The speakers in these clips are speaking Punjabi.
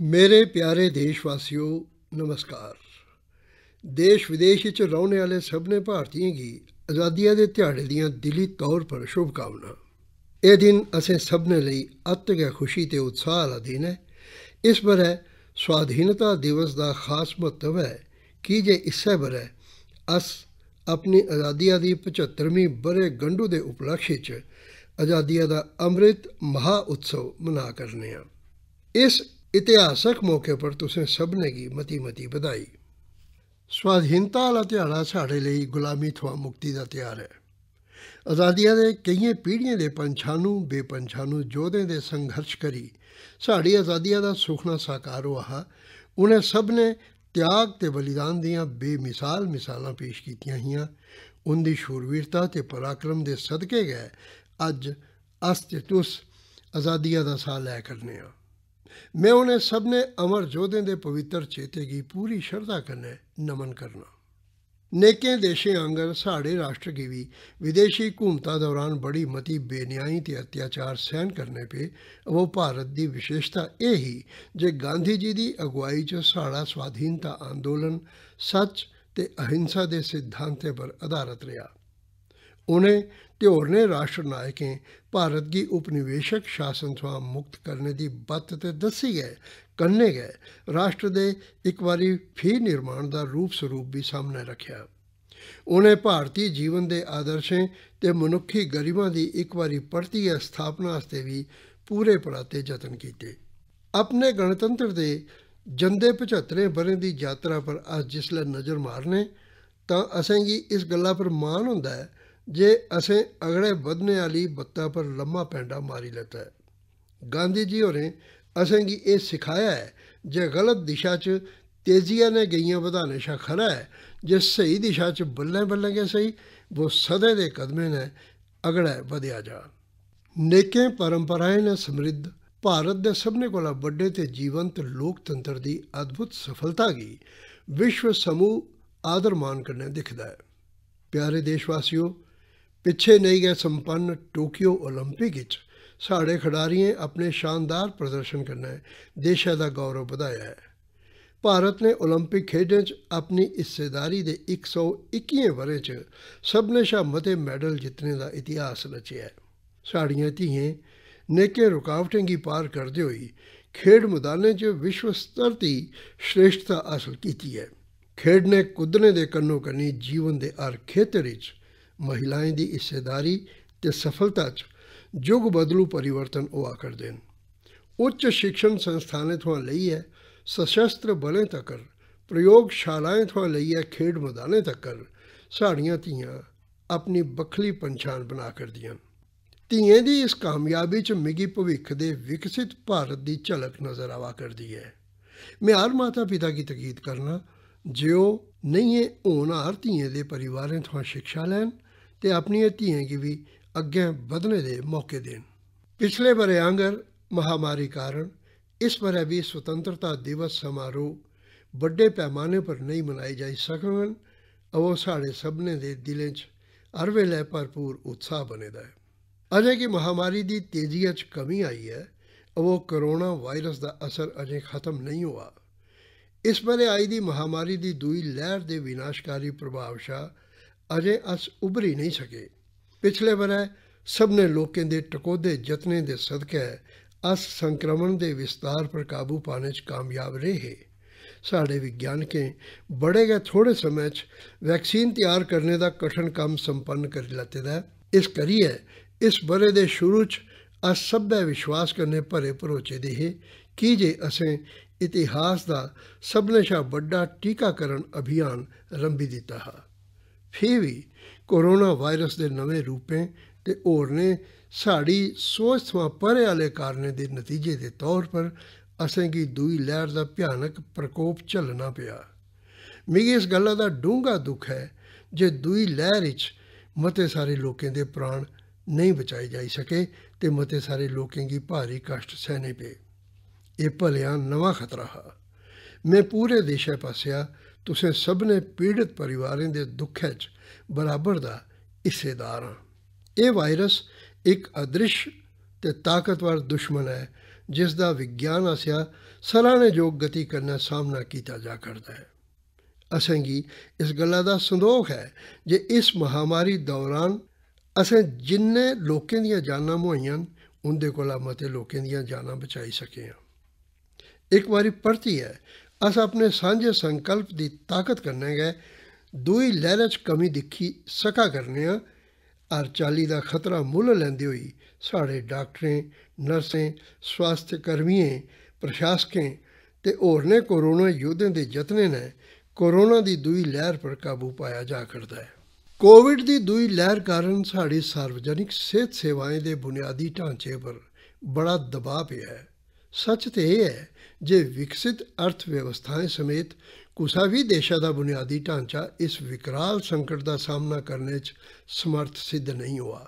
ਮੇਰੇ ਪਿਆਰੇ ਦੇਸ਼ ਵਾਸੀਓ ਨਮਸਕਾਰ ਦੇਸ਼ ਵਿਦੇਸ਼ ਵਿੱਚ ਰਹਿਣ ਵਾਲੇ ਸਭ ਨੇ ਭਾਰਤੀਆਂ ਦੀ ਆਜ਼ਾਦੀਆਂ ਦੇ ਦਿਹਾੜੇ ਦੀਆਂ ਦਿਲੀ ਤੌਰ ਪਰ ਸ਼ੁਭ ਕਾਮਨਾ ਇਹ ਦਿਨ ਅਸੀਂ ਸਭ ਨੇ ਲਈ ਅਤਿਗਿਆ ਖੁਸ਼ੀ ਤੇ ਉਤਸ਼ਾਹ ਦਾ ਦਿਨ ਹੈ ਇਸ ਪਰ ਹੈ ਸਵਾਧੀਨਤਾ ਦਿਵਸ ਦਾ ਖਾਸ ਮਹੱਤਵ ਹੈ ਕਿ ਜੇ ਇਸੇ ਬਰੇ ਅਸ ਆਪਣੀ ਆਜ਼ਾਦੀਆਂ ਦੀ 75ਵੀਂ ਬਰੇ ਗੰਢੂ ਦੇ ਉਪਲਖੇ ਵਿੱਚ ਆਜ਼ਾਦੀਆਂ ਦਾ ਅੰਮ੍ਰਿਤ ਮਹਾ ਉਤਸਵ ਮਨਾ ਕਰਨੇ ਆ ਇਸ ਇਤਿਹਾਸਕ ਮੌਕੇ ਪਰ ਤੁਸੀਂ ਸਭ ਨੇ ਕੀ ਮਤੀ ਮਤੀ ਵਧਾਈ ਸਵਾਧੀਨਤਾ ਵਾਲਾ ਦਿਹਾੜਾ ਸਾਡੇ ਲਈ ਗੁਲਾਮੀ ਤੋਂ ਮੁਕਤੀ ਦਾ ਤਿਆਰ ਹੈ ਆਜ਼ਾਦੀਆਂ ਦੇ ਕਈਆਂ ਪੀੜ੍ਹੀਆਂ ਦੇ ਪੰਛਾਨੂ ਬੇਪੰਛਾਨੂ ਜੋਧੇ ਦੇ ਸੰਘਰਸ਼ ਕਰੀ ਸਾਡੀ ਆਜ਼ਾਦੀਆਂ ਦਾ ਸੁਖਨਾ ਸਾਕਾਰ ਹੋਆ ਉਹਨੇ ਸਭ ਨੇ ਤਿਆਗ ਤੇ ਬਲੀਦਾਨ ਦੀਆਂ ਬੇਮਿਸਾਲ ਮਿਸਾਲਾਂ ਪੇਸ਼ ਕੀਤੀਆਂ ਹੀਆਂ ਉਹਦੀ ਸ਼ੂਰਵੀਰਤਾ ਤੇ ਪਰਾਕਰਮ ਦੇ ਸਦਕੇ ਗਏ ਅੱਜ ਅਸਤਿਤੁਸ ਆਜ਼ਾਦੀਆਂ ਦਾ ਸਾਹ ਲੈ ਕਰਨੇ ਆ ਮੈਂ ਉਹਨੇ ਸਭ ਨੇ ਅਮਰ ਜੋਧੇ ਦੇ ਪਵਿੱਤਰ ਚੇਤੇ ਦੀ ਪੂਰੀ ਸ਼ਰਧਾ ਕਰਨੇ ਨਮਨ ਕਰਨਾ ਨੇਕੇ ਦੇਸ਼ੇ ਅੰਗਰ ਸਾਡੇ ਰਾਸ਼ਟਰ ਕੀ ਵੀ ਵਿਦੇਸ਼ੀ ਘੁੰਮਤਾ ਦੌਰਾਨ ਬੜੀ ਮਤੀ ਬੇਨਿਆਈ ਤੇ ਅਤਿਆਚਾਰ ਸਹਿਣ ਕਰਨੇ ਪਏ ਉਹ ਭਾਰਤ ਦੀ ਵਿਸ਼ੇਸ਼ਤਾ ਇਹ ਹੀ ਜੇ ਗਾਂਧੀ ਜੀ ਦੀ ਅਗਵਾਈ 'ਚ ਸਾਡਾ ਸਵਾਧੀਨਤਾ ਅੰਦੋਲਨ ਸੱਚ ਤੇ ਅਹਿੰਸਾ ਦੇ ਸਿਧਾਂਤੇ ਪਰ ਆਧਾਰਿਤ ਰਿਹਾ ਉਹਨੇ ਧਿਓਰ ਨੇ ਰਾਸ਼ਟਰ ਨਾਇਕਾਂ ਭਾਰਤ ਦੀ ਉਪਨਿਵੇਸ਼ਕ ਸ਼ਾਸਨ ਤੋਂ ਮੁਕਤ ਕਰਨ ਦੀ ਬੱਤ ਤੇ ਦੱਸੀ ਹੈ ਕੰਨੇ ਗਏ ਰਾਸ਼ਟਰ ਦੇ ਇੱਕ ਵਾਰੀ ਫੇਰ ਨਿਰਮਾਣ ਦਾ ਰੂਪ ਸਰੂਪ ਵੀ ਸਾਹਮਣੇ ਰੱਖਿਆ ਉਹਨੇ ਭਾਰਤੀ ਜੀਵਨ ਦੇ ਆਦਰਸ਼ਾਂ ਤੇ ਮਨੁੱਖੀ ਗਰਿਮਾ ਦੀ ਇੱਕ ਵਾਰੀ ਪਰਤੀ ਸਥਾਪਨਾ ਵਾਸਤੇ ਵੀ ਪੂਰੇ ਪੜਾਤੇ ਯਤਨ ਕੀਤੇ ਆਪਣੇ ਗਣਤੰਤਰ ਦੇ ਜੰਦੇ 75 ਬਰੇ ਦੀ ਯਾਤਰਾ ਪਰ ਅੱਜ ਜਿਸ ਲਈ ਨਜ਼ਰ ਮਾਰਨੇ ਤਾਂ ਅਸਾਂ ਜੀ ਇਸ ਗੱਲਾਂ ਪਰ ਮਾਣ ਹੁੰਦਾ ਹੈ ਜੇ ਅਸੀਂ ਅਗਲੇ ਵਧਨੇ ਵਾਲੀ ਬੱਤਾ ਪਰ ਲੰਮਾ ਪੈਂਡਾ ਮਾਰੀ ਲੈਤਾ ਹੈ ਗਾਂਧੀ ਜੀ ਹੋਰੇ ਅਸੀਂ ਕੀ ਇਹ ਸਿਖਾਇਆ ਹੈ ਜੇ ਗਲਤ ਦਿਸ਼ਾ ਚ ਤੇਜ਼ੀਆਂ ਨੇ ਗਈਆਂ ਵਧਾਣੇ ਸ਼ਾ ਖਰਾ ਹੈ ਜੇ ਸਹੀ ਦਿਸ਼ਾ ਚ ਬੱਲੇ ਬੱਲੇ ਕੇ ਸਹੀ ਉਹ ਸਦੇ ਦੇ ਕਦਮੇ ਨੇ ਅਗੜਾ ਵਧਿਆ ਜਾ ਨੇਕੇ ਪਰੰਪਰਾਏ ਨੇ ਸਮ੍ਰਿੱਧ ਭਾਰਤ ਦੇ ਸਭਨੇ ਕੋਲ ਵੱਡੇ ਤੇ ਜੀਵੰਤ ਲੋਕਤੰਤਰ ਦੀ ਅਦਭੁਤ ਸਫਲਤਾ ਗਈ ਵਿਸ਼ਵ ਸਮੂਹ ਆਦਰ ਮਾਨ ਕਰਨੇ ਦਿਖਦਾ ਹੈ ਪਿਆਰੇ ਦੇਸ਼ਵਾਸੀਓ ਪਿੱਛੇ ਨਹੀਂ ਗਏ ਸੰਪੰਨ ਟੋਕੀਓ 올림픽 ਵਿੱਚ ਸਾਡੇ ਖਿਡਾਰੀਆਂ ਆਪਣੇ ਸ਼ਾਨਦਾਰ ਪ੍ਰਦਰਸ਼ਨ ਕਰਨਾ ਹੈ ਦੇਸ਼ ਦਾ ਗੌਰਵ ਵਧਾਇਆ ਹੈ ਭਾਰਤ ਨੇ 올림픽 ਖੇਡਾਂ 'ਚ ਆਪਣੀ ਹਿੱਸੇਦਾਰੀ ਦੇ 121ਵੇਂ ਵਰੇ 'ਚ ਸਭ ਨਸ਼ਾ ਮਤੇ ਮੈਡਲ ਜਿੱਤਣੇ ਦਾ ਇਤਿਹਾਸ ਰਚਿਆ ਹੈ ਸਾਡੀਆਂ ਧੀਏ ਨੇਕੇ ਰੁਕਾਵਟਾਂ ਕੀ ਪਾਰ ਕਰਦੇ ਹੋਈ ਖੇਡ ਮੈਦਾਨਾਂ 'ਚ ਵਿਸ਼ਵ ਸਤਰ ਦੀ ਸ਼੍ਰੇਸ਼ਟਤਾ ਹਾਸਲ ਕੀਤੀ ਹੈ ਖੇਡ ਨੇ ਕੁੱਦਣੇ ਦੇ ਕੰਨੋ ਕੰਨੀ ਜੀਵਨ ਦੇ ਹਰ ਖੇਤਰ ਵਿੱਚ ਮਹਿਲਾਵਾਂ ਦੀ ਹਿੱਸੇਦਾਰੀ ਤੇ ਸਫਲਤਾ 'ਚ ਯੁੱਗ ਬਦਲੂ ਪਰਿਵਰਤਨ ਉਹ ਆਕਰ ਦੇਣ ਉੱਚ ਸਿੱਖਿਆ ਸੰਸਥਾਨੇ ਤੋਂ ਲਈ ਹੈ ਸਸ਼ਸਤਰ ਬਲੇ ਤੱਕ ਪ੍ਰਯੋਗਸ਼ਾਲਾਵਾਂ ਤੋਂ ਲਈ ਹੈ ਖੇਡ ਮੈਦਾਨਾਂ ਤੱਕ ਸਾੜੀਆਂ ਧੀਆਂ ਆਪਣੀ ਬਖਲੀ ਪਛਾਣ ਬਣਾ ਕਰਦੀਆਂ ਧੀਆਂ ਦੀ ਇਸ ਕਾਮਯਾਬੀ 'ਚ ਮਿਗੀ ਭਵਿੱਖ ਦੇ ਵਿਕਸਿਤ ਭਾਰਤ ਦੀ ਝਲਕ ਨਜ਼ਰ ਆਵਾ ਕਰਦੀ ਹੈ ਮੈਂ ਹਰ ਮਾਤਾ ਪਿਤਾ ਕੀ ਤਕੀਦ ਕਰਨਾ ਜਿਉ ਨਹੀਂ ਹੈ ਹਰ ਧੀਆਂ ਦੇ ਪਰਿਵਾਰਾਂ ਤੋਂ ਸਿੱਖਿਆ ਲੈਣ ਤੇ ਆਪਣੀਆਂ ਧੀਆਂ ਕੀ ਵੀ ਅੱਗੇ ਵਧਣੇ ਦੇ ਮੌਕੇ ਦੇਣ ਪਿਛਲੇ ਬਰੇ ਆਂਗਰ ਮਹਾਮਾਰੀ ਕਾਰਨ ਇਸ इस ਵੀ ਸੁਤੰਤਰਤਾ ਦਿਵਸ दिवस ਵੱਡੇ ਪੈਮਾਨੇ ਪਰ ਨਹੀਂ नहीं ਜਾ ਸਕਣ सकन ਸਾਡੇ साढ़े सबने के दिलों ਅਰਵੇ ਲੈ ਭਰਪੂਰ ਉਤਸ਼ਾਹ ਬਣੇਦਾ ਹੈ ਅਜੇ ਕਿ ਮਹਾਮਾਰੀ ਦੀ ਤੇਜ਼ੀ 'ਚ ਕਮੀ ਆਈ ਹੈ ਉਹ ਕਰੋਨਾ ਵਾਇਰਸ ਦਾ ਅਸਰ ਅਜੇ ਖਤਮ ਨਹੀਂ ਹੋਆ ਇਸ ਬਰੇ ਆਈ ਦੀ ਮਹਾਮਾਰੀ ਦੀ ਦੂਈ ਲਹਿਰ ਦੇ ਵਿਨਾਸ਼ਕਾਰੀ ਪ੍ਰਭਾਵ ਸ਼ਾ ਅਜੇ ਅਸ ਉਭਰੀ ਨਹੀਂ ਸਕੇ ਪਿਛਲੇ ਬਰੇ ਸਭ ਨੇ ਲੋਕਾਂ ਦੇ ਟਕੋਦੇ ਯਤਨੇ ਦੇ ਸਦਕੇ ਅਸ ਸੰਕਰਮਣ ਦੇ ਵਿਸਤਾਰ ਪਰ ਕਾਬੂ ਪਾਣੇ 'ਚ ਕਾਮਯਾਬ ਰਹੇ ਸਾਡੇ ਵਿਗਿਆਨਕੇ ਬੜੇ ਗਏ ਥੋੜੇ ਸਮੇਂ 'ਚ ਵੈਕਸੀਨ ਤਿਆਰ ਕਰਨੇ ਦਾ ਕਠਨ ਕੰਮ ਸੰਪੰਨ ਕਰ ਲੈਤੇ ਦਾ ਇਸ ਕਰੀਏ ਇਸ ਬਰੇ ਦੇ ਸ਼ੁਰੂ 'ਚ ਅਸ ਸਭ ਦਾ ਵਿਸ਼ਵਾਸ ਕਰਨੇ ਭਰੇ ਭਰੋਚੇ ਦੇ ਹੈ ਕਿ ਜੇ ਅਸੀਂ ਇਤਿਹਾਸ ਦਾ ਸਭ ਨੇ ਸ਼ਾ ਵੱਡਾ ਟੀਕਾਕਰਨ ਅਭਿਆਨ ਰੰਭੀ ਦਿੱਤਾ ਹੈ ਫੇ ਵੀ ਕੋਰੋਨਾ ਵਾਇਰਸ ਦੇ ਨਵੇਂ ਰੂਪੇ ਤੇ ਨੇ ਸਾਡੀ ਸੋਚ ਤੋਂ ਪਰੇ ਵਾਲੇ ਕਾਰਨੇ ਦੇ ਨਤੀਜੇ ਦੇ ਤੌਰ ਪਰ ਅਸਾਂ ਕੀ ਦੂਈ ਲਹਿਰ ਦਾ ਭਿਆਨਕ ਪ੍ਰਕੋਪ ਝੱਲਣਾ ਪਿਆ ਮੇਰੀ ਇਸ ਗੱਲ ਦਾ ਡੂੰਘਾ ਦੁੱਖ ਹੈ ਜੇ ਦੂਈ ਲਹਿਰ ਵਿੱਚ ਮਤੇ ਸਾਰੇ ਲੋਕਾਂ ਦੇ ਪ੍ਰਾਣ ਨਹੀਂ ਬਚਾਏ ਜਾਈ ਸਕੇ ਤੇ ਮਤੇ ਸਾਰੇ ਲੋਕਾਂ ਦੀ ਭਾਰੀ ਕਸ਼ਟ ਸਹਿਣੇ ਪਏ ਇਹ ਭਲਿਆ ਨਵਾਂ ਖਤਰਾ ਹੈ ਮੈਂ ਪੂਰੇ ਦੇਸ਼ੇ ਪਾਸਿਆ ਤੁਸੀਂ ਨੇ ਪੀੜਤ ਪਰਿਵਾਰਾਂ ਦੇ ਦੁੱਖ ਵਿੱਚ ਬਰਾਬਰ ਦਾ ਹਿੱਸੇਦਾਰ ਹਾਂ ਇਹ ਵਾਇਰਸ ਇੱਕ ਅਦ੍ਰਿਸ਼ ਤੇ ਤਾਕਤਵਰ ਦੁਸ਼ਮਣ ਹੈ ਜਿਸ ਦਾ ਵਿਗਿਆਨ ਅਸਿਆ ਆਸਿਆ ਸਲਾਹਣਯੋਗ ਗਤੀ ਕਰਨਾ ਸਾਹਮਣਾ ਕੀਤਾ ਜਾ ਕਰਦਾ ਹੈ ਅਸਾਂ ਕੀ ਇਸ ਗੱਲ ਦਾ ਸੰਦੋਖ ਹੈ ਜੇ ਇਸ ਮਹਾਮਾਰੀ ਦੌਰਾਨ ਅਸਾਂ ਜਿੰਨੇ ਲੋਕਾਂ ਦੀਆਂ ਜਾਨਾਂ ਮੁਹਾਈਆਂ ਉਹਦੇ ਕੋਲ ਮਤੇ ਲੋਕਾਂ ਦੀਆਂ ਜਾਨਾਂ ਬਚਾਈ ਸਕੇ ਹਾਂ ਇੱਕ ਵਾਰੀ ਪਰਤੀ ਹੈ ਅਸ ਆਪਣੇ ਸਾਂਝੇ ਸੰਕਲਪ ਦੀ ਤਾਕਤ ਕਰਨੇ ਗਏ ਦੋਈ ਲਹਿਰਾਂ 'ਚ ਕਮੀ ਦਿਖੀ ਸਕਾ ਕਰਨੇ ਆ ਚਾਲੀ ਦਾ ਖਤਰਾ ਮੁੱਲ ਲੈਂਦੇ ਹੋਈ ਸਾਡੇ ਡਾਕਟਰਾਂ ਨਰਸਾਂ ਸਵਾਸਥ ਕਰਮੀਆਂ ਪ੍ਰਸ਼ਾਸਕਾਂ ਤੇ ਹੋਰਨੇ ਕੋਰੋਨਾ ਯੋਧਿਆਂ ਦੇ ਯਤਨੇ ਨੇ ਕੋਰੋਨਾ ਦੀ ਦੂਈ ਲਹਿਰ ਪਰ ਕਾਬੂ ਪਾਇਆ ਜਾ ਕਰਦਾ ਹੈ ਕੋਵਿਡ ਦੀ ਦੂਈ ਲਹਿਰ ਕਾਰਨ ਸਾਡੀ ਸਾਰਵਜਨਿਕ ਸਿਹਤ ਸੇਵਾਵਾਂ ਦੇ ਬੁਨਿਆਦੀ ਢਾਂਚੇ ਪਰ ਬੜਾ ਦਬਾਅ ਪਿਆ ਹੈ ਸੱਚ ਤੇ ਇਹ ਹੈ ਜੇ ਵਿਕਸਿਤ ਅਰਥ ਵਿਵਸਥਾएं ਸਮੇਤ ਕੁਸਾਵੀ ਦੇਸ਼ਾਂ ਦਾ ਬੁਨਿਆਦੀ ਢਾਂਚਾ ਇਸ ਵਿਕਰਾਲ ਸੰਕਟ ਦਾ ਸਾਹਮਣਾ ਕਰਨ ਵਿੱਚ ਸਮਰਥ ਸਿੱਧ ਨਹੀਂ ਹੋਆ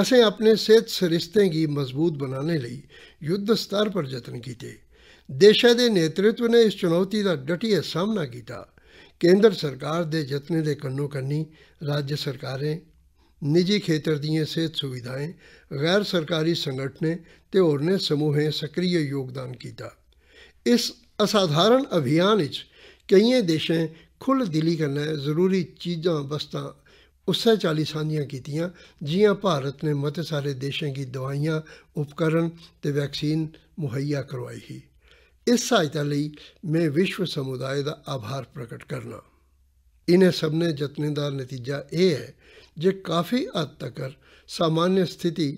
ਅਸੀਂ ਆਪਣੇ ਸਿਹਤ ਸਰਿਸ਼ਤੇ ਕੀ ਮਜ਼ਬੂਤ ਬਣਾਉਣੇ ਲਈ ਯੁੱਧ ਸਤਰ ਪਰ ਯਤਨ ਕੀਤੇ ਦੇਸ਼ਾਂ ਦੇ ਨੇਤਰਤਵ ਨੇ ਇਸ ਚੁਣੌਤੀ ਦਾ ਡਟੀਏ ਸਾਹਮਣਾ ਕੀਤਾ ਕੇਂਦਰ ਸਰਕਾਰ ਦੇ ਯਤਨ ਦੇ ਕੰਨੋ ਕੰਨੀ ਰਾਜ ਸਰਕਾਰਾਂ ਨਿੱਜੀ ਖੇਤਰ ਦੀਆਂ ਸਿਹਤ ਸੁਵਿਧਾਵਾਂ ਗੈਰ ਸਰਕਾਰੀ ਸੰਗਠਨੇ ਤੇ ਹੋਰਨੇ ਸਮੂਹਾਂ ਸਕਰੀਏ ਯੋਗਦਾਨ ਕੀਤਾ इस असाधारण अभियान कई देशों देशें खु'ल्ल दिली कन्नै जरूरी चीजा बस्तां उस चाली सांझियां जो भारत ने मते सारे देशों की दवाइया उपकरण तो वैक्सीन मुहैया करवाई ही इस सहायता लिए मैं विश्व समुदाय का आभार प्रकट करना इन्हें सबने जतनें का नतीजा यह है जे काफी हद तक सामान्य स्थिति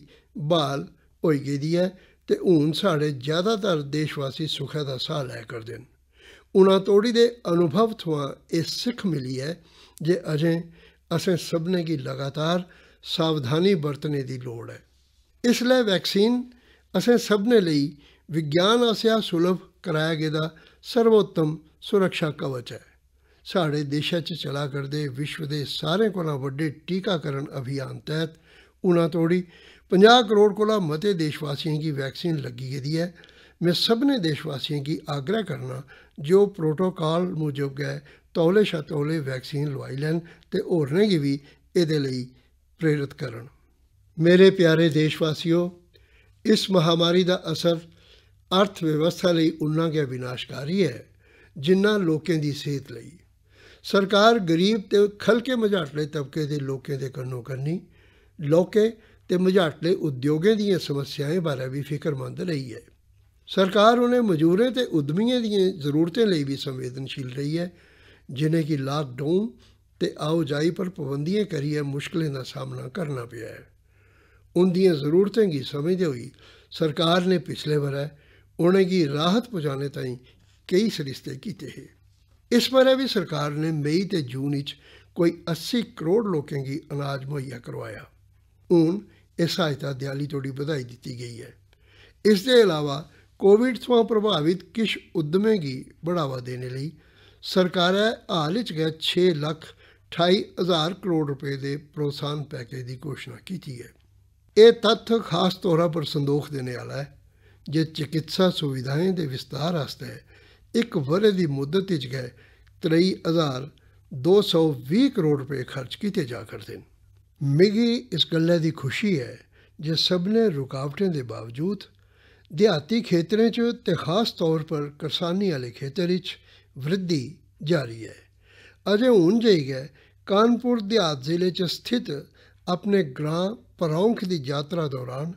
बहाल हो गई है ਤੇ ਹੁਣ ਸਾਡੇ ਜ਼ਿਆਦਾਤਰ ਦੇਸ਼ਵਾਸੀ ਸੁਖਾ ਦਾ ਸਾਹ ਲੈ ਕਰਦੇ ਨੇ ਉਹਨਾਂ ਤੋੜੀ ਦੇ ਅਨੁਭਵ ਤੋਂ ਇਹ ਸਿੱਖ ਮਿਲੀ ਹੈ ਜੇ ਅਜੇ ਸਭ ਸਭਨੇ ਕੀ ਲਗਾਤਾਰ ਸਾਵਧਾਨੀ ਵਰਤਨੇ ਦੀ ਲੋੜ ਹੈ ਇਸ ਲਈ ਵੈਕਸੀਨ ਸਭ ਸਭਨੇ ਲਈ ਵਿਗਿਆਨ ਆਸਿਆ ਸੁਲਭ ਕਰਾਇਆ ਗਿਆ ਦਾ ਸਰਵੋਤਮ ਸੁਰੱਖਿਆ ਕਵਚ ਹੈ ਸਾਡੇ ਦੇਸ਼ਾਂ 'ਚ ਚਲਾ ਕਰਦੇ ਵਿਸ਼ਵ ਦੇ ਸਾਰੇ ਕੋਲੋਂ ਵੱਡੇ ਟੀਕਾਕਰਨ ਅਭਿਆਨ ਤਹਿਤ ਉਹਨਾਂ ਤੋੜੀ 50 ਕਰੋੜ ਕੋਲਾ ਮਤੇ देशवासियों की वैक्सीन लगी गेदी है मैं सबने देशवासियों की आग्रह करना जो प्रोटोकॉल मूजब गए तौले ਤੌਲੇ तौले वैक्सीन लवाई लैन ते होरनें ਕੀ ਵੀ ਇਹਦੇ ਲਈ ਪ੍ਰੇਰਿਤ ਕਰਨ ਮੇਰੇ ਪਿਆਰੇ ਦੇਸ਼ਵਾਸੀਓ ਇਸ ਮਹਾਮਾਰੀ ਦਾ ਅਸਰ ਅਰਥ ਵਿਵਸਥਾ ਲਈ ਉਨਾ ਗਿਆ ਵਿਨਾਸ਼ਕਾਰੀ ਹੈ ਜਿੰਨਾ ਲੋਕਾਂ ਦੀ ਸਿਹਤ ਲਈ ਸਰਕਾਰ ਗਰੀਬ ਤੇ ਖਲਕੇ ਮਝਾਟਲੇ ਤਬਕੇ ਦੇ ਲੋਕਾਂ ਦੇ ਕੰਨੋ ਕਰਨੀ ਲੋਕੇ ਤੇ ਮਝਾਟਲੇ ਉਦਯੋਗਾਂ ਦੀਆਂ ਸਮੱਸਿਆਵਾਂ ਬਾਰੇ ਵੀ ਫਿਕਰਮੰਦ ਰਹੀ ਹੈ ਸਰਕਾਰ ਉਹਨੇ ਮਜ਼ਦੂਰਾਂ ਤੇ ਉਦਮੀਆਂ ਦੀਆਂ ਜ਼ਰੂਰਤਾਂ ਲਈ ਵੀ ਸੰਵੇਦਨਸ਼ੀਲ ਰਹੀ ਹੈ ਜਿਨ੍ਹਾਂ ਕੀ ਲਾਕਡਾਊਨ ਤੇ ਆਉਜਾਈ ਪਰ ਪਾਬੰਦੀਆਂ ਕਰੀਏ ਮੁਸ਼ਕਲਾਂ ਦਾ ਸਾਹਮਣਾ ਕਰਨਾ ਪਿਆ ਹੈ ਦੀਆਂ ਜ਼ਰੂਰਤਾਂ ਕੀ ਸਮਝਦੇ ਹੋਈ ਸਰਕਾਰ ਨੇ ਪਿਛਲੇ ਵਾਰ ਉਹਨਾਂ ਕੀ ਰਾਹਤ ਪਹੁੰਚਾਣੇ ਤਾਈਂ ਕਈ ਸਰਿਸ਼ਤੇ ਕੀਤੇ ਹੈ ਇਸ ਵਰ੍ਹੇ ਵੀ ਸਰਕਾਰ ਨੇ ਮਈ ਤੇ ਜੂਨ ਵਿੱਚ ਕੋਈ 80 ਕਰੋੜ ਲੋਕਾਂ ਦੀ ਅਨਾਜ ਮੁਹੱਈਆ ਕਰਵਾਇਆ ਹੁਣ ਇਹ ਸਹਾਇਤਾ ਦੇਣ ਤੋੜੀ ਵਧਾਈ ਦਿੱਤੀ ਗਈ ਹੈ ਇਸ ਦੇ ਇਲਾਵਾ ਕੋਵਿਡ ਤੋਂ ਪ੍ਰਭਾਵਿਤ ਕਿਸ਼ ਉਦਮੇ ਦੀ ਬੜਾਵਾ ਦੇਣ ਲਈ ਸਰਕਾਰ ਹਾਲ ਵਿੱਚ ਗਏ 6 ਲੱਖ 28000 ਕਰੋੜ ਰੁਪਏ ਦੇ ਪ੍ਰੋਸਾਨ ਪੈਕੇਜ ਦੀ ਘੋਸ਼ਣਾ ਕੀਤੀ ਹੈ ਇਹ ਤੱਥ ਖਾਸ ਤੌਰ 'ਤੇ ਸੰਦੋਖ ਦੇਣ ਵਾਲਾ ਹੈ ਜੇ ਚਿਕਿਤਸਾ ਸੁਵਿਧਾਵਾਂ ਦੇ ਵਿਸਤਾਰ ਵਾਸਤੇ ਇੱਕ ਵਰੇ ਦੀ ਮੁੱਦਤ ਵਿੱਚ ਗਏ 220 ਕਰੋੜ ਰੁਪਏ ਖਰਚ ਕੀਤੇ ਜਾ ਕਰਦੇ ਨੇ ਮਿਗੀ ਇਸ ਗੱਲ ਦੀ ਖੁਸ਼ੀ ਹੈ ਜੇ ਸਭ ਨੇ ਰੁਕਾਵਟਾਂ ਦੇ ਬਾਵਜੂਦ ਦਿਹਾਤੀ ਖੇਤਰਾਂ 'ਚ ਤੇ ਖਾਸ ਤੌਰ 'ਤੇ ਕਿਸਾਨੀ ਵਾਲੇ ਖੇਤਰ 'ਚ ਵਿਰਧੀ ਜਾਰੀ ਹੈ ਅਜੇ ਹੁਣ ਜਾਈਗਾ ਕਾਨਪੁਰ ਦਿਹਾਤ ਜ਼ਿਲ੍ਹੇ 'ਚ ਸਥਿਤ ਆਪਣੇ ਗ੍ਰਾਮ ਪਰੌਂਖ ਦੀ ਯਾਤਰਾ ਦੌਰਾਨ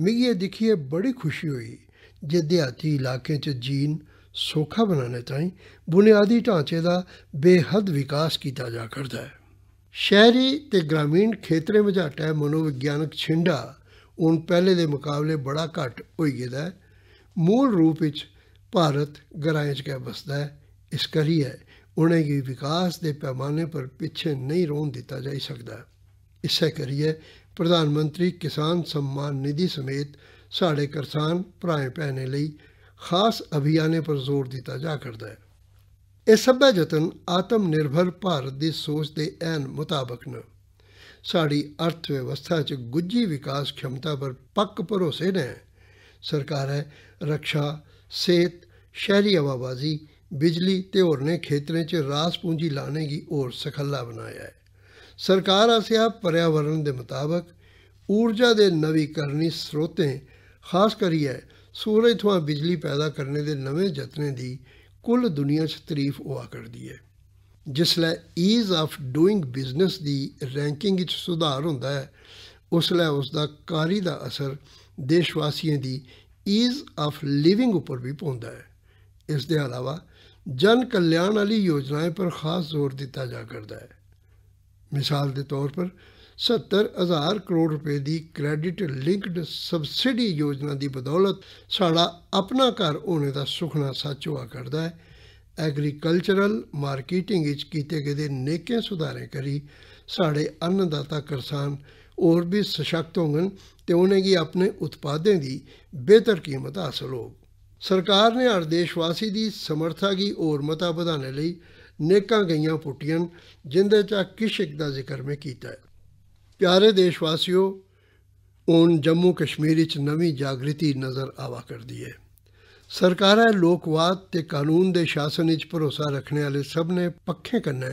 ਮਿਗੀ ਇਹ ਦਿਖੀਏ ਬੜੀ ਖੁਸ਼ੀ ਹੋਈ ਜੇ ਦਿਹਾਤੀ ਇਲਾਕੇ 'ਚ ਜੀਨ ਸੋਖਾ ਬਣਾਉਣੇ ਤਾਂ ਬੁਨਿਆਦੀ ਢਾਂਚੇ ਦਾ ਬੇਹੱਦ ਵਿਕਾਸ ਕੀਤਾ ਜਾ ਕਰਦਾ ਹੈ ਸ਼ਹਿਰੀ ਤੇ ਗ੍ਰਾਮੀਣ ਖੇਤਰੇ ਵਿੱਚ ਹਟਾ ਮਨੋਵਿਗਿਆਨਕ ਛਿੰਡਾ ਹੁਣ ਪਹਿਲੇ ਦੇ ਮੁਕਾਬਲੇ ਬੜਾ ਘੱਟ ਹੋਈ ਗਿਆ ਹੈ ਮੂਲ ਰੂਪ ਵਿੱਚ ਭਾਰਤ ਗਰਾਇਆਂ 'ਚ ਕਹਿ ਬਸਦਾ ਹੈ ਇਸ ਕਰੀ ਹੈ ਉਹਨੇ ਕੀ ਵਿਕਾਸ ਦੇ ਪੈਮਾਨੇ ਪਰ ਪਿੱਛੇ ਨਹੀਂ ਰੋਣ ਦਿੱਤਾ ਜਾ ਸਕਦਾ ਇਸੇ ਕਰੀਏ ਪ੍ਰਧਾਨ ਮੰਤਰੀ ਕਿਸਾਨ ਸਨਮਾਨ ਨਿਧੀ ਸਮੇਤ ਸਾਡੇ ਕਿਸਾਨ ਭਰਾਏ ਭੈਣੇ ਲਈ ਖਾਸ ਅਭਿਆਨੇ ਪਰ ਜ਼ੋਰ ਦਿੱਤਾ ਜਾ ਕਰਦਾ ਹੈ ਇਹ ਸਭਾ ਯਤਨ ਆਤਮ ਨਿਰਭਰ ਭਾਰਤ ਦੀ ਸੋਚ ਦੇ ਐਨ ਮੁਤਾਬਕ ਨੇ ਸਾਡੀ ਅਰਥ ਵਿਵਸਥਾ 'ਚ ਗੁੱਜੀ ਵਿਕਾਸ ਖਮਤਾ ਪਰ ਪੱਕ ਭਰੋਸੇ ਨੇ ਸਰਕਾਰ ਹੈ ਰੱਖਿਆ ਸਿਹਤ ਸ਼ਹਿਰੀ ਆਵਾਜ਼ੀ ਬਿਜਲੀ ਤੇ ਹੋਰ ਨੇ ਖੇਤਰੇ 'ਚ ਰਾਸ ਪੂੰਜੀ ਲਾਣੇ ਦੀ ਔਰ ਸਖੱਲਾ ਬਣਾਇਆ ਹੈ ਸਰਕਾਰ ਆਸਿਆ ਪਰਿਆਵਰਣ ਦੇ ਮੁਤਾਬਕ ਊਰਜਾ ਦੇ ਨਵੀਕਰਨੀ ਸਰੋਤੇ ਖਾਸ ਕਰੀਏ ਸੂਰਜ ਤੋਂ ਬਿਜਲੀ ਪੈਦਾ ਕਰਨ ਦੇ ਨਵੇਂ ਯਤਨਾਂ ਦੀ ਕੁੱਲ ਦੁਨੀਆ 'ਚ ਤਾਰੀਫ ਉਹ ਆ ਕਰਦੀ ਹੈ ਜਿਸ ਲਈ ਈਜ਼ ਆਫ ਡੂਇੰਗ ਬਿਜ਼ਨਸ ਦੀ ਰੈਂਕਿੰਗ 'ਚ ਸੁਧਾਰ ਹੁੰਦਾ ਹੈ ਉਸ ਲਈ ਉਸ ਦਾ ਕਾਰੀ ਦਾ ਅਸਰ ਦੇਸ਼ ਵਾਸੀਆਂ ਦੀ ਈਜ਼ ਆਫ ਲਿਵਿੰਗ ਉੱਪਰ ਵੀ ਪਉਂਦਾ ਹੈ ਇਸ ਦੇ ਇਲਾਵਾ ਜਨ ਕਲਿਆਣ ਵਾਲੀ ਯੋਜਨਾਵਾਂ 'ਤੇ ਖਾਸ ਜ਼ੋਰ ਦਿੱਤਾ ਜਾ ਕਰਦਾ ਹੈ ਮਿਸਾਲ ਦੇ ਤੌਰ ਪਰ 70000 ਕਰੋੜ ਰੁਪਏ ਦੀ ਕ੍ਰੈਡਿਟ ਲਿੰਕਡ ਸਬਸਿਡੀ ਯੋਜਨਾ ਦੀ ਬਦੌਲਤ ਸਾਡਾ ਆਪਣਾ ਘਰ ਹੋਣੇ ਦਾ ਸੁਖਨਾ ਸੱਚ ਹੋਆ ਕਰਦਾ ਹੈ ਐਗਰੀਕਲਚਰਲ ਮਾਰਕੀਟਿੰਗ ਵਿੱਚ ਕੀਤੇ ਗਏ ਦੇ ਨੇਕੇ ਸੁਧਾਰੇ ਕਰੀ ਸਾਡੇ ਅੰਨਦਾਤਾ ਕਿਸਾਨ ਹੋਰ ਵੀ ਸਸ਼ਕਤ ਹੋਣਗੇ ਤੇ ਉਹਨੇ ਕੀ ਆਪਣੇ ਉਤਪਾਦਾਂ ਦੀ ਬਿਹਤਰ ਕੀਮਤ ਹਾਸਲ ਹੋ ਸਰਕਾਰ ਨੇ ਹਰ ਦੇਸ਼ਵਾਸੀ ਦੀ ਸਮਰੱਥਾ ਕੀ ਹੋਰ ਮਤਾ ਵਧਾਉਣ ਲਈ ਨੇਕਾਂ ਗਈਆਂ ਪੁੱਟੀਆਂ ਜਿੰਦੇ ਚਾ ਕਿਸ਼ਕ ਦਾ ਜ਼ਿਕਰ ਮੈਂ ਕੀਤਾ ਹੈ ਪਿਆਰੇ ਦੇਸ਼ ਵਾਸੀਓ ਹੁਣ ਜੰਮੂ ਕਸ਼ਮੀਰ ਵਿੱਚ ਨਵੀਂ ਜਾਗ੍ਰਿਤੀ ਨਜ਼ਰ ਆਵਾ ਕਰਦੀ ਹੈ ਸਰਕਾਰਾਂ ਲੋਕਵਾਦ ਤੇ ਕਾਨੂੰਨ ਦੇ ਸ਼ਾਸਨ ਵਿੱਚ ਭਰੋਸਾ ਰੱਖਣ ਵਾਲੇ ਸਭ ਨੇ ਪੱਖੇ ਕੰਨਾਂ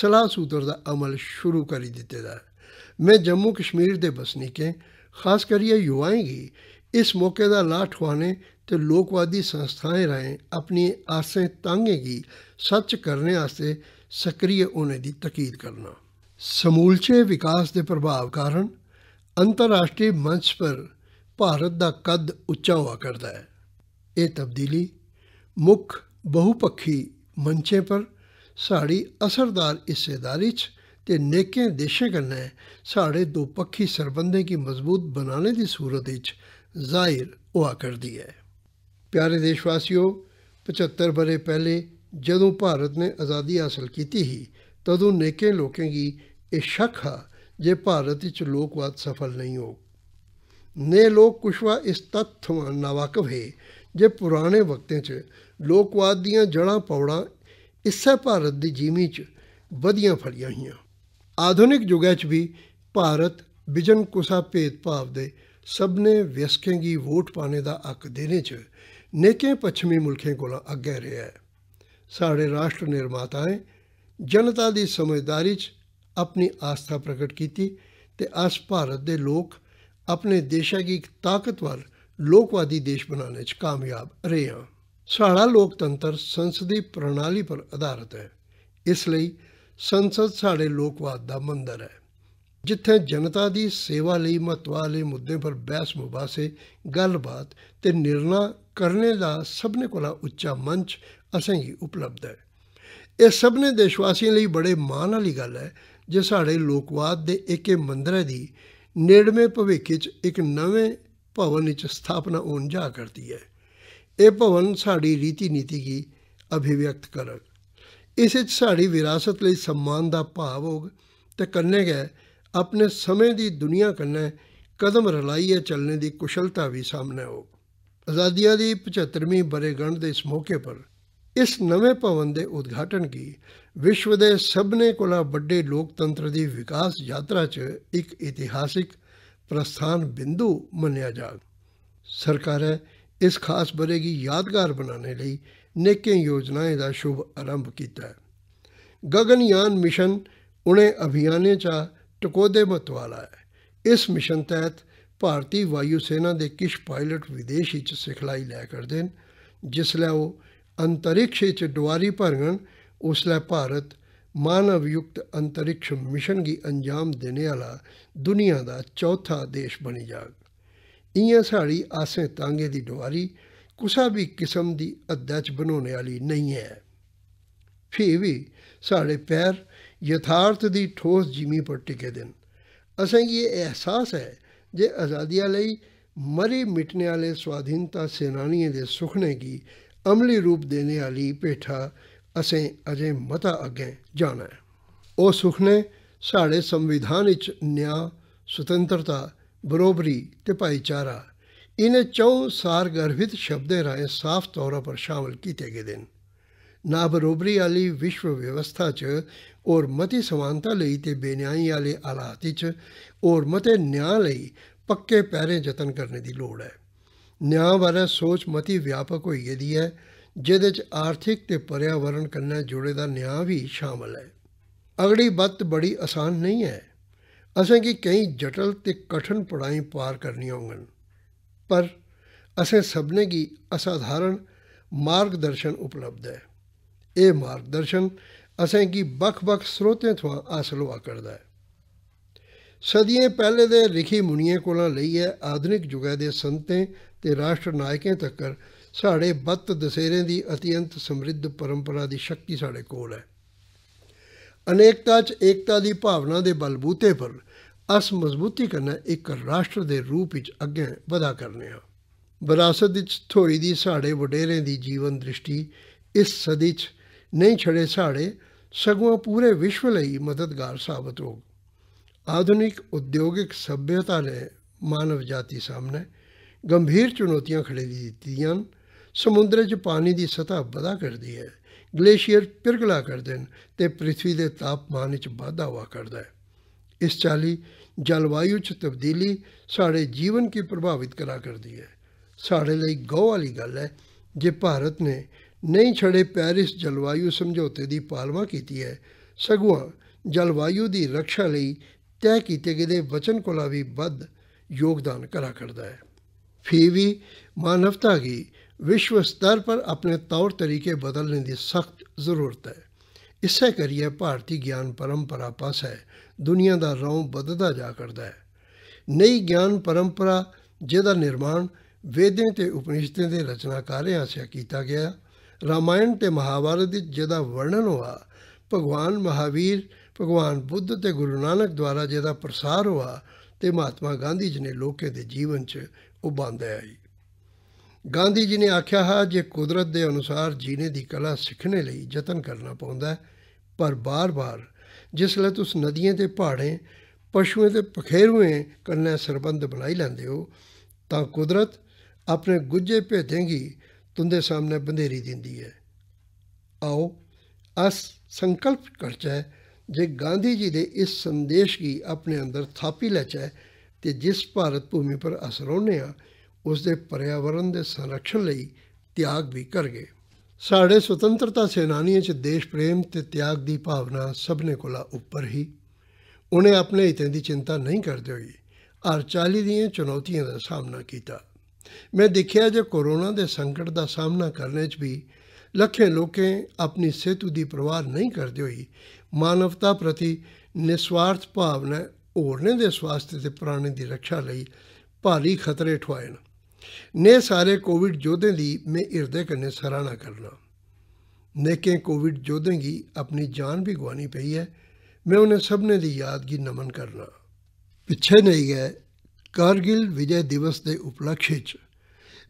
ਸਲਾਹ ਸੂਤਰ ਦਾ ਅਮਲ ਸ਼ੁਰੂ ਕਰ ਦਿੱਤੇ ਦਾ ਮੈਂ ਜੰਮੂ ਕਸ਼ਮੀਰ ਦੇ ਬਸਨੀਕੇ ਖਾਸ ਕਰੀਏ ਯੁਵਾਏਂ ਹੀ ਇਸ ਮੌਕੇ ਦਾ ਲਾਠ ਠਵਾਣੇ ਤੇ ਲੋਕਵਾਦੀ ਸੰਸਥਾएं ਰਾਏ ਆਪਣੀ ਆਸੇ ਤਾਂਗੇਗੀ ਸੱਚ ਕਰਨੇ ਆਸਤੇ ਸਕਰੀਏ ਉਹਨੇ ਦੀ ਤਾਕੀਦ ਕਰਨਾ ਸਮੂਲਚੇ ਵਿਕਾਸ ਦੇ ਪ੍ਰਭਾਵ ਕਾਰਨ ਅੰਤਰਰਾਸ਼ਟਰੀ ਮੰਚ ਪਰ ਭਾਰਤ ਦਾ ਕੱਦ ਉੱਚਾ ਹੋਆ ਕਰਦਾ ਹੈ ਇਹ ਤਬਦੀਲੀ ਮੁੱਖ ਬਹੁਪੱਖੀ ਮੰਚੇ ਪਰ ਸਾਡੀ ਅਸਰਦਾਰ ਹਿੱਸੇਦਾਰੀ 'ਚ ਤੇ ਨੇਕੇ ਦੇਸ਼ਾਂ ਕਰਨਾ ਸਾਡੇ ਦੋਪੱਖੀ ਸਰਬੰਧੇ ਕੀ ਮਜ਼ਬੂਤ ਬਣਾਉਣੇ ਦੀ ਸੂਰਤ ਵਿੱਚ ਜ਼ਾਹਿਰ ਹੋਆ ਕਰਦੀ ਹੈ ਪਿਆਰੇ ਦੇਸ਼ਵਾਸੀਓ 75 ਬਰੇ ਪਹਿਲੇ ਜਦੋਂ ਭਾਰਤ ਨੇ ਆਜ਼ਾਦੀ ਹਾਸਲ ਕੀਤੀ ਹੀ ਤਦੋਂ ਨੇਕੇ ਲੋਕਾਂ ਲੋਕੇਗੀ ਇਹ ਸ਼ੱਕ ਹੈ ਜੇ ਭਾਰਤ ਵਿੱਚ ਲੋਕਵਾਦ ਸਫਲ ਨਹੀਂ ਹੋ ਨੇ ਲੋਕ ਕੁਸ਼ਵਾ ਇਸ ਤੱਥ ਨਾਵਾਕਫ ਹੈ ਜੇ ਪੁਰਾਣੇ ਵਕਤਾਂ 'ਚ ਲੋਕਵਾਦ ਦੀਆਂ ਜੜਾਂ ਪੌੜਾਂ ਇਸੇ ਭਾਰਤ ਦੀ ਜੀਮੀ 'ਚ ਵਧੀਆਂ ਫਲੀਆਂ ਹੋਈਆਂ ਆਧੁਨਿਕ ਯੁੱਗ 'ਚ ਵੀ ਭਾਰਤ ਵਿਜਨ ਕੁਸਾ ਭੇਦਭਾਵ ਦੇ ਸਭ ਨੇ ਵਿਅਸਕੇਂਗੀ ਵੋਟ ਪਾਣੇ ਦਾ ਹੱਕ ਦੇਣੇ 'ਚ ਨੇਕੇ ਪੱਛਮੀ ਮੁਲਕਾਂ ਕੋਲ ਅੱਗੇ ਰਿਹਾ ਹੈ ਸਾਡੇ ਰਾਸ਼ਟਰ ਨਿਰਮਾਤਾ ਨਿਰਮਾਤਾਏ ਜਨਤਾ ਦੀ ਸਮਝਦਾਰੀ 'ਚ ਆਪਣੀ ਆਸਥਾ ਪ੍ਰਗਟ ਕੀਤੀ ਤੇ ਅਸ ਭਾਰਤ ਦੇ ਲੋਕ ਆਪਣੇ ਦੇਸ਼ਾ ਦੀ ਇੱਕ ਤਾਕਤਵਰ ਲੋਕਵਾਦੀ ਦੇਸ਼ ਬਣਾਉਣ 'ਚ ਕਾਮਯਾਬ ਰਹੇ ਹਾਂ ਸਾਡਾ ਲੋਕਤੰਤਰ ਸੰਸਦੀ ਪ੍ਰਣਾਲੀ ਪਰ ਆਧਾਰਿਤ ਹੈ ਇਸ ਲਈ ਸੰਸਦ ਸਾਡੇ ਲੋਕਵਾਦ ਦਾ ਮੰਦਰ ਹੈ ਜਿੱਥੇ ਜਨਤਾ ਦੀ ਸੇਵਾ ਲਈ ਮਤਵਾਲੇ ਮੁੱਦੇ ਪਰ ਬਹਿਸ ਮੁਬਾਸੇ ਗੱਲਬਾਤ ਤੇ ਨਿਰਣਾ ਕਰਨੇ ਦਾ ਸਭਨੇ ਕੋਲ ਉੱਚਾ ਮੰਚ ਅਸਾਂ ਹੀ ਉਪਲਬਧ ਹੈ ਇਹ ਸਭ ਨੇ ਦੇਸ਼ਵਾਸੀਆਂ ਲਈ ਬੜੇ ਮਾਣ ਵਾਲੀ ਗੱਲ ਹੈ ਜੇ ਸਾਡੇ ਲੋਕਵਾਦ ਦੇ ਇੱਕੇ ਮੰਦਰ ਦੀ ਨੇੜਵੇਂ ਭਵਿੱਖ ਵਿੱਚ ਇੱਕ ਨਵੇਂ ਭਵਨ ਵਿੱਚ ਸਥਾਪਨਾ ਹੋਣ ਜਾ ਕਰਦੀ ਹੈ ਇਹ ਭਵਨ ਸਾਡੀ ਰੀਤੀ ਨੀਤੀ ਦੀ ਅਭਿਵਿਅਕਤ ਕਰਕ ਇਸ ਵਿੱਚ ਸਾਡੀ ਵਿਰਾਸਤ ਲਈ ਸਨਮਾਨ ਦਾ ਭਾਵ ਹੋਗ ਤੇ ਕੰਨੇ ਗਏ ਆਪਣੇ ਸਮੇਂ ਦੀ ਦੁਨੀਆ ਕੰਨੇ ਕਦਮ ਰਲਾਈਏ ਚੱਲਣ ਦੀ ਕੁਸ਼ਲਤਾ ਵੀ ਸਾਹਮਣੇ ਹੋ ਆਜ਼ਾਦੀਆਂ ਦੀ 75ਵੀਂ ਬਰੇਗੰਢ ਦੇ ਇਸ ਮੌਕੇ ਪਰ ਇਸ ਨਵੇਂ ਭਵਨ ਦੇ ਉਦਘਾਟਨ ਕੀ ਵਿਸ਼ਵ ਦੇ ਸਭਨੇ ਕੋਲਾ ਵੱਡੇ ਲੋਕਤੰਤਰ ਦੀ ਵਿਕਾਸ ਯਾਤਰਾ 'ਚ ਇੱਕ ਇਤਿਹਾਸਿਕ ਪ੍ਰਸਥਾਨ ਬਿੰਦੂ ਮੰਨਿਆ ਜਾਗ ਸਰਕਾਰ ਹੈ ਇਸ ਖਾਸ ਬਰੇਗੀ ਯਾਦਗਾਰ ਬਣਾਉਣ ਲਈ ਨੇਕੇ ਯੋਜਨਾਵਾਂ ਦਾ ਸ਼ੁਭ ਆਰੰਭ ਕੀਤਾ ਹੈ ਗगनयान ਮਿਸ਼ਨ ਉਹਨੇ ਅਭਿਆਨੇ ਚਾ ਟਕੋਦੇ ਮਤਵਾਲਾ ਹੈ ਇਸ ਮਿਸ਼ਨ ਤਹਿਤ ਭਾਰਤੀ ਵਾਯੂ ਸੈਨਾ ਦੇ ਕਿਸ਼ ਪਾਇਲਟ ਵਿਦੇਸ਼ ਵਿੱਚ ਸਿਖਲਾਈ ਲੈ ਕਰਦੇ ਨੇ ਜਿਸ ਲਈ ਉਹ अंतरिक्ष इच डुआरी भरङन उसलै भारत मानवयुक्त अंतरिक्ष मिशन गी अंजाम देने आह्ला दुनिया दा चौथा देश बनी जाग इ'यां साढ़ी आसें तांगे दी डुआरी कुसा बी किस्म दी हद्दै च बनोने आह्ली नेईं ऐ फ्ही बी साढ़े पैर यथार्थ दी ठोस जिमीं पर टिके दे न असेंगी एह् एहसास ऐ जे आज़ादी लेई मरी मिटने आह्ले स्वाधीनता सेनानियें दे सुखने गी ਅਮਲੀ ਰੂਪ ਦੇਣੇ ਵਾਲੀ ਪੇਠਾ ਅਸੀਂ ਅਜੇ ਮਤਾ ਅੱਗੇ ਜਾਣਾ ਹੈ ਉਹ ਸੁਖ ਨੇ ਸਾਡੇ ਸੰਵਿਧਾਨ ਵਿੱਚ ਨਿਆਂ ਸੁਤੰਤਰਤਾ ਬਰੋਬਰੀ ਤੇ ਭਾਈਚਾਰਾ ਇਹਨੇ ਚੌ ਸਾਰ ਗਰਭਿਤ ਸ਼ਬਦੇ ਰਾਏ ਸਾਫ਼ ਤੌਰ ਪਰ ਸ਼ਾਮਲ ਕੀਤੇ ਗਏ ਦਿਨ ਨਾ ਬਰੋਬਰੀ ਵਾਲੀ ਵਿਸ਼ਵ ਵਿਵਸਥਾ 'ਚ ਔਰ ਮਤੀ ਸਮਾਨਤਾ ਲਈ ਤੇ ਬੇਨਿਆਈ ਵਾਲੇ ਹਾਲਾਤ 'ਚ ਔਰ ਮਤੇ ਨਿਆਂ ਲਈ ਪੱਕੇ ਪੈਰੇ ਯਤਨ ਕਰਨ ਦੀ ਲੋੜ ਹੈ ਨਿਆਂ ਬਾਰੇ ਸੋਚ ਮਤੀ ਵਿਆਪਕ ਹੋਈ ਗਈ ਹੈ ਜਿਹਦੇ ਚ ਆਰਥਿਕ ਤੇ ਪਰਿਆਵਰਣ ਕੰਨਾਂ ਜੁੜੇ ਦਾ ਨਿਆਂ ਵੀ ਸ਼ਾਮਲ ਹੈ ਅਗੜੀ ਬੱਤ ਬੜੀ ਆਸਾਨ ਨਹੀਂ ਹੈ ਅਸਾਂ ਕੀ ਕਈ ਜਟਲ ਤੇ ਕਠਨ ਪੜਾਈ ਪਾਰ ਕਰਨੀਆਂ ਹੋਣਗਨ ਪਰ ਅਸੇ ਸਭਨੇ ਕੀ ਅਸਾਧਾਰਨ ਮਾਰਗਦਰਸ਼ਨ ਉਪਲਬਧ ਹੈ ਇਹ ਮਾਰਗਦਰਸ਼ਨ ਅਸਾਂ ਕੀ ਬਖ-ਬਖ ਸਰੋਤਿਆਂ ਤੋਂ ਹਾਸਲ ਹੋਆ ਕਰਦਾ ਹੈ ਸਦੀਆਂ ਪਹਿਲੇ ਦੇ ਰਿਖੀ ਮੁਨੀਏ ਕੋਲੋਂ ਲਈ ਹੈ ਆਧੁਨਿਕ ਯੁਗ ਦੇ ਸੰਤੇ ਤੇ ਰਾਸ਼ਟਰ ਨਾਇਕਾਂ ਤੱਕ ਸਾਡੇ ਬੱਤ ਦਸੇਰੇ ਦੀ ਅਤਿਅੰਤ ਸਮ੍ਰਿੱਧ ਪਰੰਪਰਾ ਦੀ ਸ਼ਕਤੀ ਸਾਡੇ ਕੋਲ ਹੈ ਅਨੇਕਤਾ 'ਚ ਏਕਤਾ ਦੀ ਭਾਵਨਾ ਦੇ ਬਲਬੂਤੇ ਪਰ ਅਸ ਮਜ਼ਬੂਤੀ ਕਰਨਾ ਇੱਕ ਰਾਸ਼ਟਰ ਦੇ ਰੂਪ ਵਿੱਚ ਅੱਗੇ ਵਧਾ ਕਰਨੇ ਆ ਵਿਰਾਸਤ ਵਿੱਚ ਥੋੜੀ ਦੀ ਸਾਡੇ ਵਡੇਰੇ ਦੀ ਜੀਵਨ ਦ੍ਰਿਸ਼ਟੀ ਇਸ ਸਦੀ 'ਚ ਨਹੀਂ ਛੜੇ ਸਾਡੇ ਸਗੋਂ ਪੂਰੇ ਵਿਸ਼ਵ ਲਈ ਮਦਦਗਾਰ ਸਾਬਤ ਹੋ ਆਧੁਨਿਕ ਉਦਯੋਗਿਕ ਸਭਿਅਤਾ ਨੇ ਮਾਨਵ ਜਾਤੀ ਸਾਹਮਣੇ ਗੰਭੀਰ ਚੁਣੌਤੀਆਂ ਖੜੇ ਦਿੱਤੀਆਂ ਸਮੁੰਦਰ 'ਚ ਪਾਣੀ ਦੀ ਸਤਾ ਵਧਾ ਕਰਦੀ ਹੈ ਗਲੇਸ਼ੀਅਰ ਪਿਰਗਲਾ ਕਰਦੇ ਨੇ ਤੇ ਪ੍ਰithvi ਦੇ ਤਾਪਮਾਨ ਵਿੱਚ ਵਾਧਾ ਹੋਆ ਕਰਦਾ ਹੈ ਇਸ ਚਾਲੀ ਜਲਵਾਯੂ 'ਚ ਤਬਦੀਲੀ ਸਾਡੇ ਜੀਵਨ ਕੀ ਪ੍ਰਭਾਵਿਤ ਕਰਾ ਕਰਦੀ ਹੈ ਸਾਡੇ ਲਈ ਗੋਹ ਵਾਲੀ ਗੱਲ ਹੈ ਜੇ ਭਾਰਤ ਨੇ ਨਹੀਂ ਛੜੇ ਪੈਰਿਸ ਜਲਵਾਯੂ ਸਮਝੌਤੇ ਦੀ ਪਾਲਣਾ ਕੀਤੀ ਹੈ ਸਗੋਂ ਜਲਵਾਯੂ ਦੀ ਰੱਖਿਆ ਲਈ ਤੈਅ ਕੀਤੇ ਗਏ ਵਚਨ ਕੋਲਾ ਵੀ ਵੱਧ ਯੋਗਦਾਨ ਕਰਾ ਕਰਦਾ ਹੈ फिर ਵੀ ਮਾਨਵਤਾ ਦੀ ਵਿਸ਼ਵ ਸਤਰ ਪਰ ਆਪਣੇ ਤੌਰ ਤਰੀਕੇ ਬਦਲਣ ਦੀ ਸਖਤ ਜ਼ਰੂਰਤ ਹੈ ਇਸੇ ਕਰੀਏ ਭਾਰਤੀ ਗਿਆਨ ਪਰੰਪਰਾ ਪਾਸ ਹੈ ਦੁਨੀਆ ਦਾ ਰੌਂ ਵਧਦਾ ਜਾ ਕਰਦਾ ਹੈ ਨਈ ਗਿਆਨ ਪਰੰਪਰਾ ਜਿਹਦਾ ਨਿਰਮਾਣ ਵੇਦਾਂ ਤੇ ਉਪਨਿਸ਼ਦਾਂ ਦੇ ਰਚਨਾਕਾਰਿਆਂ ਆਸਿਆ ਕੀਤਾ ਗਿਆ ਰਾਮਾਇਣ ਤੇ ਮਹਾਭਾਰਤ ਦੇ ਜਿਹਦਾ ਵਰਣਨ ਹੋਆ ਭਗਵਾਨ ਮਹਾਵੀਰ ਭਗਵਾਨ ਬੁੱਧ ਤੇ ਗੁਰੂ ਨਾਨਕ ਦੁਆਰਾ ਜਿਹਦਾ ਪ੍ਰਸਾਰ ਹੋਆ ਤੇ ਮਹਾਤਮਾ ਗਾਂਧੀ ਜੀ ਨੇ ਲੋਕੇ ਦੇ ਜੀਵਨ 'ਚ ਉਭਾਂਦਾ ਆਈ ਗਾਂਧੀ ਜੀ ਨੇ ਆਖਿਆ ਹੈ ਜੇ ਕੁਦਰਤ ਦੇ ਅਨੁਸਾਰ ਜੀਨੇ ਦੀ ਕਲਾ ਸਿੱਖਣੇ ਲਈ ਯਤਨ ਕਰਨਾ ਪਉਂਦਾ ਹੈ ਪਰ ਬਾਰ-ਬਾਰ ਜਿਸ ਲਈ ਤੁਸ ਨਦੀਆਂ ਤੇ ਪਹਾੜੇ ਪਸ਼ੂਆਂ ਤੇ ਪਖੇਰੂਏ ਕੰਨੇ ਸਰਬੰਧ ਬਣਾਈ ਲੈਂਦੇ ਹੋ ਤਾਂ ਕੁਦਰਤ ਆਪਣੇ ਗੁੱਜੇ ਭੇਜੇਗੀ ਤੁੰਦੇ ਸਾਹਮਣੇ ਬੰਧੇਰੀ ਦਿੰਦੀ ਹੈ ਆਓ ਅਸ ਸੰਕਲਪ ਕਰਚੈ ਜੇ ਗਾਂਧੀ ਜੀ ਦੇ ਸੰਦੇਸ਼ ਕੀ ਆਪਣੇ ਅੰਦਰ ਥਾਪੀ ਲੈ लचाए ਤੇ ਜਿਸ ਭਾਰਤ ਭੂਮੀ ਪਰ ਅਸਰੋਨੇ ਆ ਉਸ ਦੇ ਪਰਿਆਵਰਣ ਦੇ ਸੰਰਖਣ ਲਈ ਤਿਆਗ ਵੀ ਕਰ ਗਏ ਸਾਡੇ ਸੁਤੰਤਰਤਾ ਸੈਨਾਨੀਆਂ 'ਚ ਦੇਸ਼ ਪ੍ਰੇਮ ਤੇ ਤਿਆਗ ਦੀ ਭਾਵਨਾ ਸਭਨੇ ਕੋਲਾ ਉੱਪਰ ਹੀ ਉਹਨੇ ਆਪਣੇ ਹਿੱਤਾਂ ਦੀ ਚਿੰਤਾ ਨਹੀਂ ਕਰਦੇ ਹੋਈ ਹਰ ਚਾਲੀ ਦੀਆਂ ਚੁਣੌਤੀਆਂ ਦਾ ਸਾਹਮਣਾ ਕੀਤਾ ਮੈਂ ਦੇਖਿਆ ਜੇ ਕੋਰੋਨਾ ਦੇ ਸੰਕਟ ਦਾ ਸਾਹਮਣਾ ਕਰਨੇ 'ਚ ਵੀ ਲੱਖੇ ਲੋਕੇ ਆਪਣੀ ਸੇਤੂ ਦੀ ਪਰਵਾਹ ਨਹੀਂ ਕਰਦੇ ਹੋਈ ਮਾਨਵਤਾ ਪ੍ਰਤੀ ਨਿਸਵਾਰਥ ਭਾਵਨਾ ਹੋਰਨੇ ਦੇ ਸਵਾਸਥ ਤੇ ਪ੍ਰਾਣੇ ਦੀ ਰੱਖਿਆ ਲਈ ਭਾਰੀ ਖਤਰੇ ਠਵਾਏ ਨੇ ਸਾਰੇ ਕੋਵਿਡ ਯੋਧੇ ਦੀ ਮੈਂ ਹਿਰਦੇ ਕਰਨੇ ਸਰਾਣਾ ਕਰਨਾ ਨੇਕੇ ਕੋਵਿਡ ਯੋਧੇ ਦੀ ਆਪਣੀ ਜਾਨ ਵੀ ਗਵਾਨੀ ਪਈ ਹੈ ਮੈਂ ਉਹਨੇ ਸਭਨੇ ਦੀ ਯਾਦਗੀ ਨਮਨ ਕਰਨਾ ਪਿੱਛੇ ਨਹੀਂ ਗਏ ਕਾਰਗਿਲ ਵਿਜੇ ਦਿਵਸ ਦੇ ਉਪਲਖੇ ਵਿੱਚ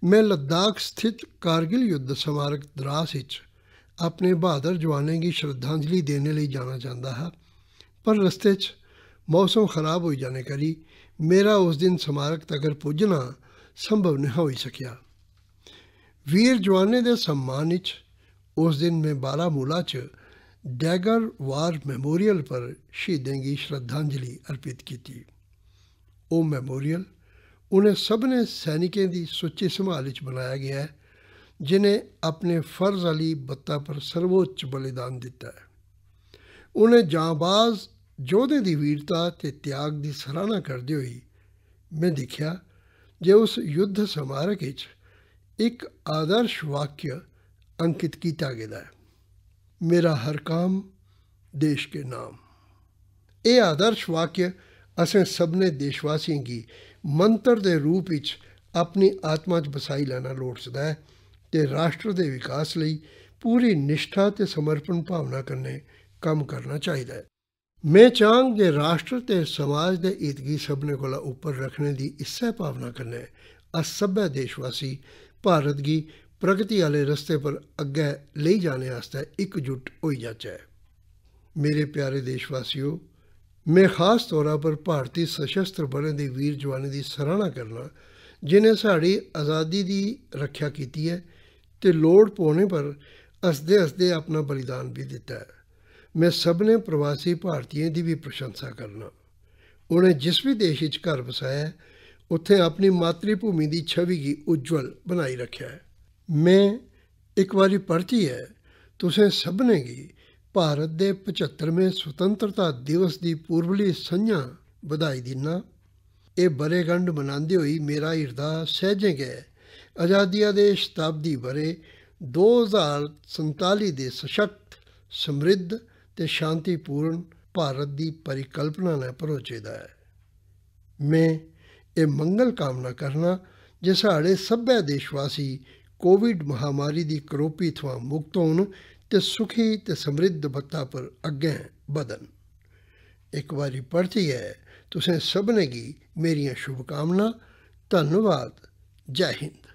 ਮੈਂ ਲੱਦਾਖ ਸਥਿਤ ਕਾਰਗਿਲ ਯੁੱਧ ਸਮਾਰਕ ਦਰਾਸ ਵਿੱਚ ਆਪਣੇ ਬਹਾਦਰ ਜਵਾਨਾਂ ਦੀ ਸ਼ਰਧਾਂਜਲੀ ਦੇਣ ਲਈ ਜਾਣਾ ਚਾਹੁੰਦਾ ਹਾਂ ਪਰ ਰਸਤੇ 'ਚ ਮੌਸਮ ਖਰਾਬ ਹੋ ਜਾਣੇ ਕਰੀ ਮੇਰਾ ਉਸ ਦਿਨ ਸਮਾਰਕ ਤੱਕ ਪਹੁੰਚਣਾ ਸੰਭਵ ਨਹੀਂ ਹੋਈ ਸਕਿਆ ਵੀਰ ਜਵਾਨੇ ਦੇ ਸਨਮਾਨ ਵਿੱਚ ਉਸ ਦਿਨ ਮੈਂ ਮੂਲਾ 'ਚ ਡੈਗਰ ਵਾਰ ਮੈਮੋਰੀਅਲ ਪਰ ਸ਼ਹੀਦਾਂ ਦੀ ਸ਼ਰਧਾਂਜਲੀ ਅਰਪਿਤ ਕੀਤੀ ਉਹ ਮੈਮੋਰੀਅਲ ਸਭ ਨੇ ਸੈਨਿਕਾਂ ਦੀ ਸੁੱਚੇ ਸੰਭਾਲ ਵਿੱਚ ਬਣਾਇਆ ਗਿਆ ਹੈ ਜਿਨੇ ਆਪਣੇ ਫਰਜ਼ ਅਲੀ ਬੱਤਾ ਪਰ ਸਰਵੋੱਚ ਬਲੀਦਾਨ ਦਿੱਤਾ ਹੈ ਉਹਨੇ ਜਾਂਬਾਜ਼ ਜੋਧੇ ਦੀ ਵੀਰਤਾ ਤੇ ਤਿਆਗ ਦੀ ਸਰਾਹਨਾ ਕਰਦੇ ਹੋਈ ਮੈਂ ਦੇਖਿਆ ਜੇ ਉਸ ਯੁੱਧ ਸਮਾਰਕ ਵਿੱਚ ਇੱਕ ਆਦਰਸ਼ ਵਾਕਿਆ ਅੰਕਿਤ ਕੀਤਾ ਗਿਆ ਹੈ ਮੇਰਾ ਹਰ ਕਾਮ ਦੇਸ਼ ਕੇ ਨਾਮ ਇਹ ਆਦਰਸ਼ ਵਾਕਿਆ ਅਸੀਂ ਸਭ ਨੇ ਦੇਸ਼ਵਾਸੀਆਂ ਕੀ ਮੰਤਰ ਦੇ ਰੂਪ ਵਿੱਚ ਆਪਣੀ ਆਤਮਾ 'ਚ ਬਸਾਈ ਲੈਣਾ ਲੋੜਦਾ ਹੈ ਤੇ ਰਾਸ਼ਟਰ ਦੇ ਵਿਕਾਸ ਲਈ ਪੂਰੀ ਨਿਸ਼ਠਾ ਤੇ ਸਮਰਪਣ ਭਾਵਨਾ ਕਰਨੇ ਕੰਮ ਕਰਨਾ ਚਾਹੀਦਾ ਹੈ ਮੈਂ ਚਾਹਾਂ ਕਿ ਰਾਸ਼ਟਰ ਤੇ ਸਮਾਜ ਦੇ ਇਤਗੀ ਸਭਨੇ ਕੋਲ ਉੱਪਰ ਰੱਖਣ ਦੀ ਇਸੇ ਭਾਵਨਾ ਕਰਨੇ ਅਸ ਸਭੇ ਦੇਸ਼ਵਾਸੀ ਭਾਰਤ ਦੀ ਪ੍ਰਗਤੀ ਵਾਲੇ ਰਸਤੇ ਪਰ ਅੱਗੇ ਲਈ ਜਾਣੇ ਵਾਸਤੇ ਇਕਜੁੱਟ ਹੋਈ ਜਾਚਾ ਮੇਰੇ ਪਿਆਰੇ ਦੇਸ਼ਵਾਸੀਓ ਮੈਂ ਖਾਸ ਤੌਰ 'ਤੇ ਭਾਰਤੀ ਸਸ਼ਸਤਰ ਬਲਾਂ ਦੇ ਵੀਰ ਜਵਾਨਾਂ ਦੀ ਸਰਾਹਣਾ ਕਰਨਾ ਜਿਨ੍ਹਾਂ ਸਾਡੀ ਆਜ਼ਾਦੀ ਦੀ ਰੱਖਿਆ ਕੀਤੀ ਹੈ ਤੇ ਲੋੜ ਪਾਉਣੇ ਪਰ ਅਸਦੇ ਅਸਦੇ ਆਪਣਾ ਬਲੀਦਾਨ ਵੀ ਦਿੱਤਾ ਹੈ ਮੈਂ ਸਭ ਨੇ ਪ੍ਰਵਾਸੀ ਭਾਰਤੀਆਂ ਦੀ ਵੀ ਪ੍ਰਸ਼ੰਸਾ ਕਰਨਾ ਉਹਨੇ ਜਿਸ ਵੀ ਦੇਸ਼ ਵਿੱਚ ਘਰ ਵਸਾਇਆ ਉੱਥੇ ਆਪਣੀ ਮਾਤਰੀ ਭੂਮੀ ਦੀ ਛਵੀ ਕੀ ਉਜਵਲ ਬਣਾਈ ਰੱਖਿਆ ਹੈ ਮੈਂ ਇੱਕ ਵਾਰੀ ਪਰਚੀ ਹੈ ਤੁਸੀਂ ਸਭ ਨੇ ਕੀ ਭਾਰਤ ਦੇ 75ਵੇਂ ਸੁਤੰਤਰਤਾ ਦਿਵਸ ਦੀ ਪੂਰਬਲੀ ਸੰਝਾ ਵਧਾਈ ਦਿਨਾ ਇਹ ਬਰੇਗੰਡ ਮਨਾਉਂਦੇ ਹੋਈ ਮੇਰਾ ਹਿਰਦਾ ਸਹਿਜੇ ਗਿਆ ਆਜ਼ਾਦੀਆਂ ਦੇ ਸ਼ਤਾਬਦੀ ਬਰੇ 2047 ਦੇ ਸਸ਼ਕਤ ਸਮਰਿੱਧ ਤੇ ਸ਼ਾਂਤੀਪੂਰਨ ਭਾਰਤ ਦੀ ਪਰਿਕਲਪਨਾ ਨਾਲ ਪਰੋਚੇਦਾ ਹੈ ਮੈਂ ਇਹ ਮੰਗਲ ਕਾਮਨਾ ਕਰਨਾ ਜਿਸ ਸਾਡੇ ਸਭੇ ਦੇਸ਼ਵਾਸੀ ਕੋਵਿਡ ਮਹਾਮਾਰੀ ਦੀ ਕਰੋਪੀ ਤੋਂ ਮੁਕਤ ਹੋਣ ਤੇ ਸੁਖੀ ਤੇ ਸਮਰਿੱਧ ਭਗਤਾ ਪਰ ਅੱਗੇ ਬਦਨ ਇੱਕ ਵਾਰੀ ਪੜਤੀ ਹੈ ਤੁਸੀਂ ਸਭਨੇ ਕੀ ਮੇਰੀਆਂ ਸ਼ੁਭ ਕਾਮਨਾ ਧੰਨਵਾਦ ਜੈ ਹਿੰਦ